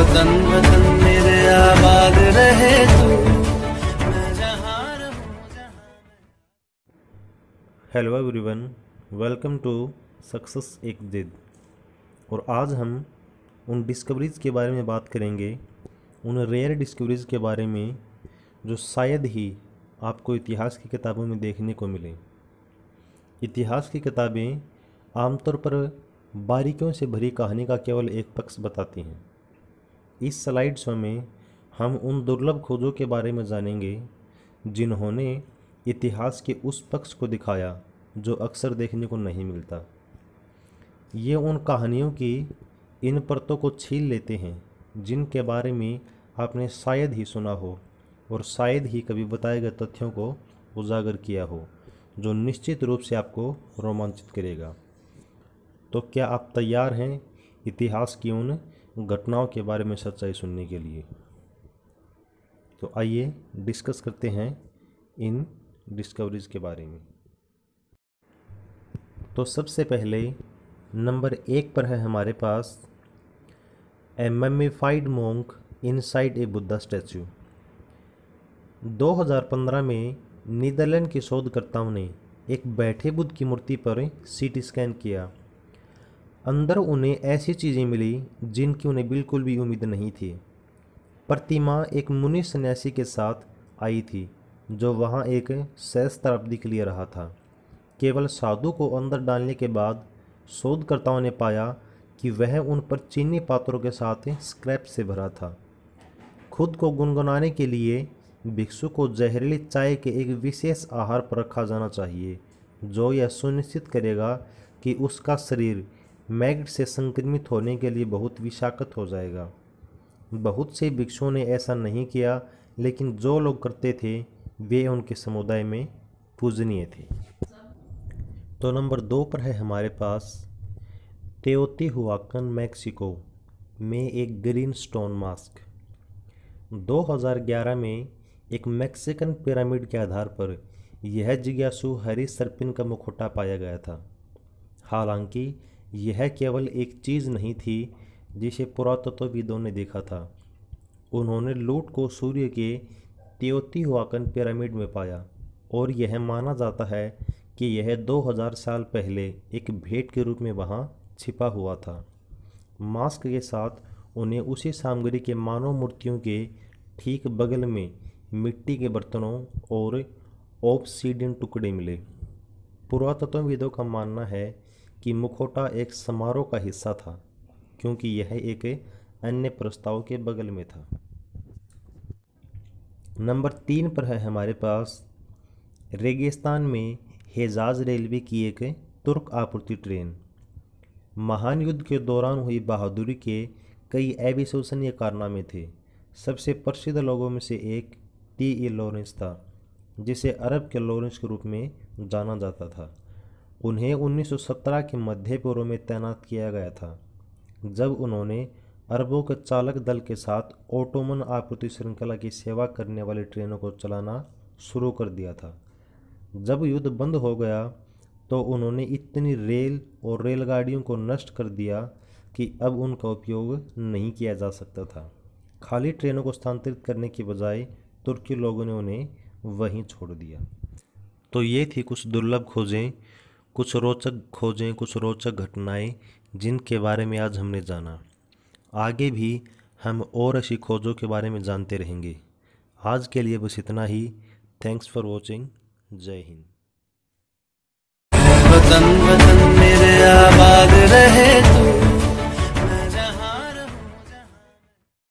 वतन वतन मेरे आबाद रहे तू hello everyone welcome to success एक जिद और आज हम उन डिस्कवरीज़ के बारे में बात करेंगे उन रेयर डिस्कवरीज़ के बारे में जो शायद ही आपको इतिहास की किताबों में देखने को मिले इतिहास की किताबें आमतौर पर बारीकियों से भरी कहानी का केवल एक पक्ष बताती हैं इस स्लाइड शो में हम उन दुर्लभ खोजों के बारे में जानेंगे जिन्होंने इतिहास के उस पक्ष को दिखाया जो अक्सर देखने को नहीं मिलता ये उन कहानियों की इन परतों को छील लेते हैं जिनके बारे में आपने शायद ही सुना हो और शायद ही कभी बताए गए तथ्यों को उजागर किया हो जो निश्चित रूप से आपको रोमांचित करेगा तो क्या आप तैयार हैं इतिहास की उन घटनाओं के बारे में सच्चाई सुनने के लिए तो आइए डिस्कस करते हैं इन डिस्कवरीज के बारे में तो सबसे पहले नंबर एक पर है हमारे पास a mummified monk inside a Buddha statue 2015 में नीदरलैंड के शोधकर्ताओं ने एक बैठे बुद्ध की मूर्ति पर सीटी स्कैन किया अंदर उन्हें ऐसी चीज़ें मिली जिनकी उन्हें बिल्कुल भी उम्मीद नहीं थी प्रतिमा एक मुनि सन्यासी के साथ आई थी जो वहाँ एक सहस्त्राब्दी के लिए रहा था केवल साधु को अंदर डालने के बाद शोधकर्ताओं ने पाया कि वह उन पर चीनी पात्रों के साथ स्क्रैप से भरा था खुद को गुनगुनाने के लिए भिक्षु को जहरीली चाय के एक विशेष आहार पर रखा जाना चाहिए जो यह सुनिश्चित करेगा कि उसका शरीर मैग्ड से संक्रमित होने के लिए बहुत विशाकत हो जाएगा बहुत से भिक्षुओं ने ऐसा नहीं किया लेकिन जो लोग करते थे वे उनके समुदाय में पूजनीय थे तो नंबर दो पर है हमारे पास हुआकन मैक्सिको में एक ग्रीन स्टोन मास्क 2011 में एक मैक्सिकन पिरामिड के आधार पर यह जिज्ञासु हरी सरपिन का मुखौटा पाया गया था हालांकि यह केवल एक चीज़ नहीं थी जिसे पुरातत्वविदों ने देखा था उन्होंने लूट को सूर्य के तेोतिहुआकन पिरामिड में पाया और यह माना जाता है कि यह 2000 साल पहले एक भेंट के रूप में वहाँ छिपा हुआ था मास्क के साथ उन्हें उसी सामग्री के मानव मूर्तियों के ठीक बगल में मिट्टी के बर्तनों और ऑब्सीडियन टुकड़े मिले पुरातत्वविदों का मानना है कि मुखोटा एक समारोह का हिस्सा था क्योंकि यह एक अन्य प्रस्ताव के बगल में था नंबर तीन पर है हमारे पास रेगिस्तान में हेजाज रेलवे की एक तुर्क आपूर्ति ट्रेन महान युद्ध के दौरान हुई बहादुरी के कई अविश्वसनीय कारनामे थे सबसे प्रसिद्ध लोगों में से एक टी ए लॉरेंस था जिसे अरब के लॉरेंस के रूप में जाना जाता था उन्हें 1917 के मध्य पूर्व में तैनात किया गया था जब उन्होंने अरबों के चालक दल के साथ ओटोमन आपूर्ति श्रृंखला की सेवा करने वाली ट्रेनों को चलाना शुरू कर दिया था जब युद्ध बंद हो गया तो उन्होंने इतनी रेल और रेलगाड़ियों को नष्ट कर दिया कि अब उनका उपयोग नहीं किया जा सकता था खाली ट्रेनों को स्थानांतरित करने के बजाय तुर्की लोगों ने उन्हें वहीं छोड़ दिया तो ये थी कुछ दुर्लभ खोजें कुछ रोचक खोजें कुछ रोचक घटनाएं जिनके बारे में आज हमने जाना आगे भी हम और ऐसी खोजों के बारे में जानते रहेंगे आज के लिए बस इतना ही थैंक्स फॉर वॉचिंग जय हिंद